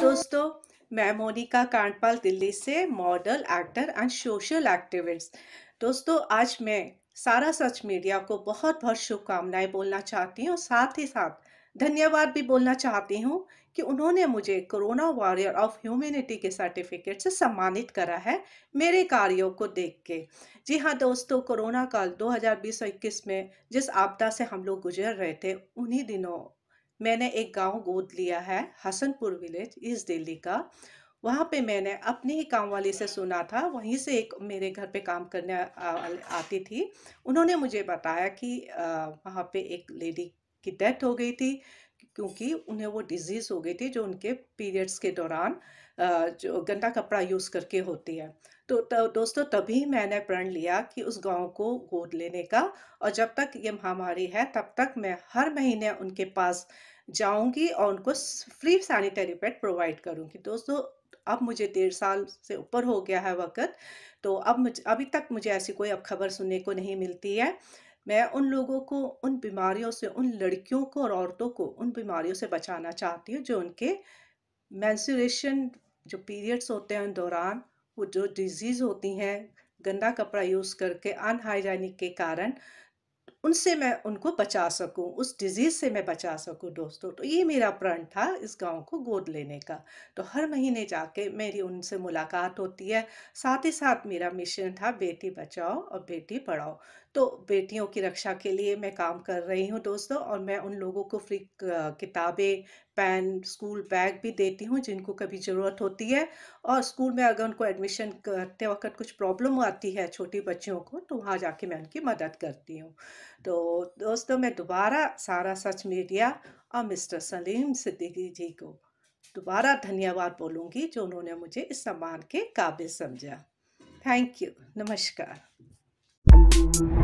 दोस्तों मैं मोनिका कांडपाल दिल्ली से model actor and social activist दोस्तों आज मैं सारा सच मीडिया को बहुत बहुत शुभकामनाएं बोलना चाहती हूँ साथ ही साथ धन्यवाद भी बोलना चाहती हूँ कि उन्होंने मुझे कोरोना वॉरियर ऑफ ह्यूमैनिटी के सर्टिफिकेट से सम्मानित करा है मेरे कार्यों को देख के जी हाँ दोस्तों कोरोना काल 2020-21 में जिस आपदा से हम लोग गुजर रहे थे उन्हीं दिनों मैंने एक गांव गोद लिया है हसनपुर विलेज ईस्ट दिल्ली का वहाँ पे मैंने अपने ही काम वाली से सुना था वहीं से एक मेरे घर पे काम करने आती थी उन्होंने मुझे बताया कि वहाँ पे एक लेडी की डेथ हो गई थी क्योंकि उन्हें वो डिजीज़ हो गई थी जो उनके पीरियड्स के दौरान जो गंदा कपड़ा यूज़ करके होती है तो, दोस्तों तभी मैंने प्रण लिया कि उस गांव को गोद लेने का और जब तक ये महामारी है तब तक मैं हर महीने उनके पास जाऊंगी और उनको फ्री सैनिटरी पैड प्रोवाइड करूंगी दोस्तों अब मुझे डेढ़ साल से ऊपर हो गया है वक़्त तो अब मुझे अभी तक मुझे ऐसी कोई अब खबर सुनने को नहीं मिलती है मैं उन लोगों को उन बीमारियों से उन लड़कियों को और औरतों को उन बीमारियों से बचाना चाहती हूँ जो उनके मैंसुरेशन जो पीरियड्स होते हैं उन दौरान वो जो डिजीज़ होती हैं गंदा कपड़ा यूज़ करके अनहाइजेनिक के कारण उनसे मैं उनको बचा सकूं उस डिज़ीज़ से मैं बचा सकूं दोस्तों तो ये मेरा प्रण था इस गांव को गोद लेने का तो हर महीने जाके मेरी उनसे मुलाकात होती है साथ ही साथ मेरा मिशन था बेटी बचाओ और बेटी पढ़ाओ तो बेटियों की रक्षा के लिए मैं काम कर रही हूँ दोस्तों और मैं उन लोगों को फ्री किताबें पेन स्कूल बैग भी देती हूँ जिनको कभी ज़रूरत होती है और स्कूल में अगर उनको एडमिशन करते वक्त कुछ प्रॉब्लम आती है छोटी बच्चियों को तो वहाँ जाके मैं उनकी मदद करती हूँ तो दोस्तों मैं दोबारा सारा सच मीडिया और मिस्टर सलीम सिद्दीकी जी को दोबारा धन्यवाद बोलूँगी जो उन्होंने मुझे इस सम्मान के काबिल समझा थैंक यू नमस्कार